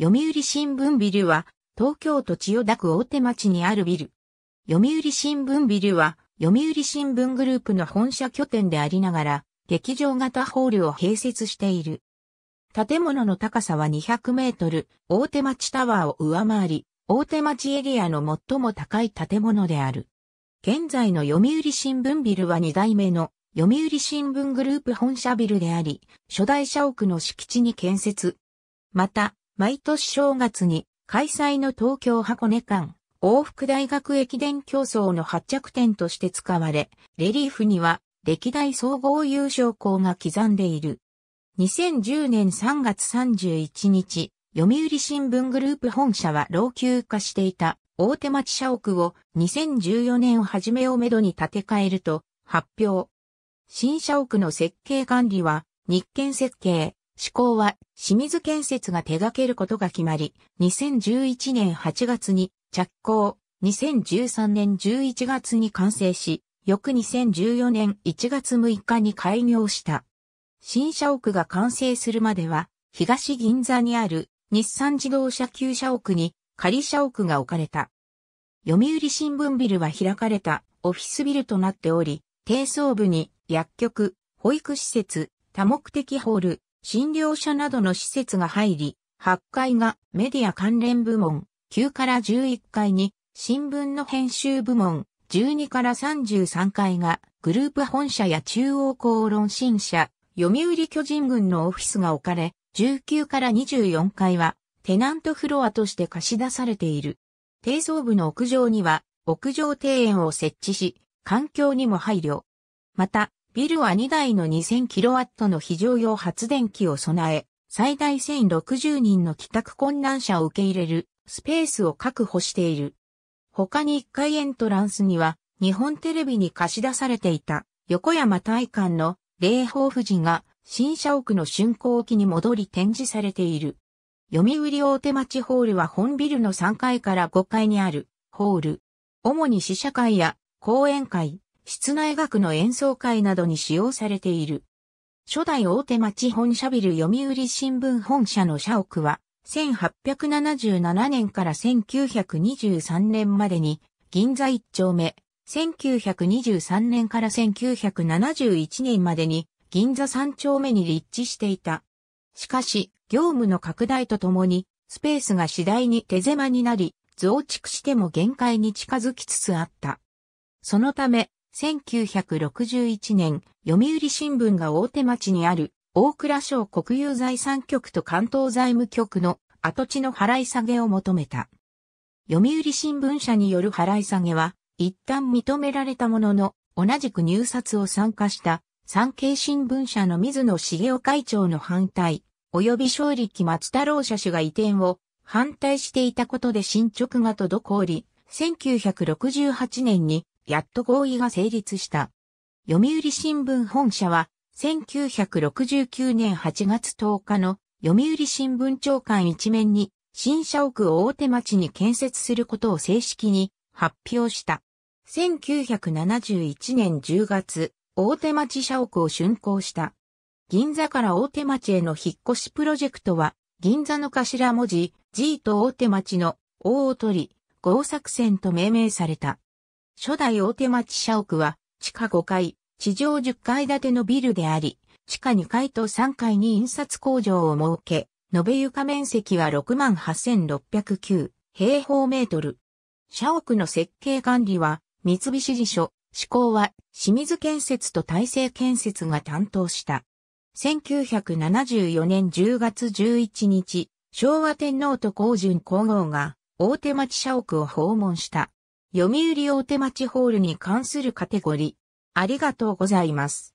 読売新聞ビルは、東京都千代田区大手町にあるビル。読売新聞ビルは、読売新聞グループの本社拠点でありながら、劇場型ホールを併設している。建物の高さは200メートル、大手町タワーを上回り、大手町エリアの最も高い建物である。現在の読売新聞ビルは2代目の読売新聞グループ本社ビルであり、初代社屋の敷地に建設。また、毎年正月に開催の東京箱根間往復大学駅伝競争の発着点として使われ、レリーフには歴代総合優勝校が刻んでいる。2010年3月31日、読売新聞グループ本社は老朽化していた大手町社屋を2014年を始めをめどに建て替えると発表。新社屋の設計管理は日建設計、施行は清水建設が手掛けることが決まり、2011年8月に着工、2013年11月に完成し、翌2014年1月6日に開業した。新社屋が完成するまでは、東銀座にある日産自動車旧社屋に仮社屋が置かれた。読売新聞ビルは開かれたオフィスビルとなっており、低層部に薬局、保育施設、多目的ホール、診療者などの施設が入り、8階がメディア関連部門、9から11階に新聞の編集部門、12から33階がグループ本社や中央公論新社、読売巨人軍のオフィスが置かれ、19から24階はテナントフロアとして貸し出されている。低層部の屋上には屋上庭園を設置し、環境にも配慮。また、ビルは2台の 2000kW の非常用発電機を備え、最大1060人の帰宅困難者を受け入れるスペースを確保している。他に1階エントランスには日本テレビに貸し出されていた横山大観の霊宝富士が新社屋の竣工期に戻り展示されている。読売大手町ホールは本ビルの3階から5階にあるホール。主に試写会や講演会、室内楽の演奏会などに使用されている。初代大手町本社ビル読売新聞本社の社屋は、1877年から1923年までに、銀座一丁目、1923年から1971年までに、銀座三丁目に立地していた。しかし、業務の拡大とともに、スペースが次第に手狭になり、増築しても限界に近づきつつあった。そのため、1961年、読売新聞が大手町にある大蔵省国有財産局と関東財務局の跡地の払い下げを求めた。読売新聞社による払い下げは、一旦認められたものの、同じく入札を参加した産経新聞社の水野茂雄会長の反対、及び勝力松太郎社主が移転を反対していたことで進捗が滞り、1968年にやっと合意が成立した。読売新聞本社は、1969年8月10日の読売新聞長官一面に、新社屋を大手町に建設することを正式に発表した。1971年10月、大手町社屋を竣工した。銀座から大手町への引っ越しプロジェクトは、銀座の頭文字 G と大手町の大を取り、合作戦と命名された。初代大手町社屋は、地下5階、地上10階建てのビルであり、地下2階と3階に印刷工場を設け、延べ床面積は68,609平方メートル。社屋の設計管理は、三菱地所、施工は清水建設と大成建設が担当した。1974年10月11日、昭和天皇と皇順皇后が大手町社屋を訪問した。読売大手町ホールに関するカテゴリー。ありがとうございます。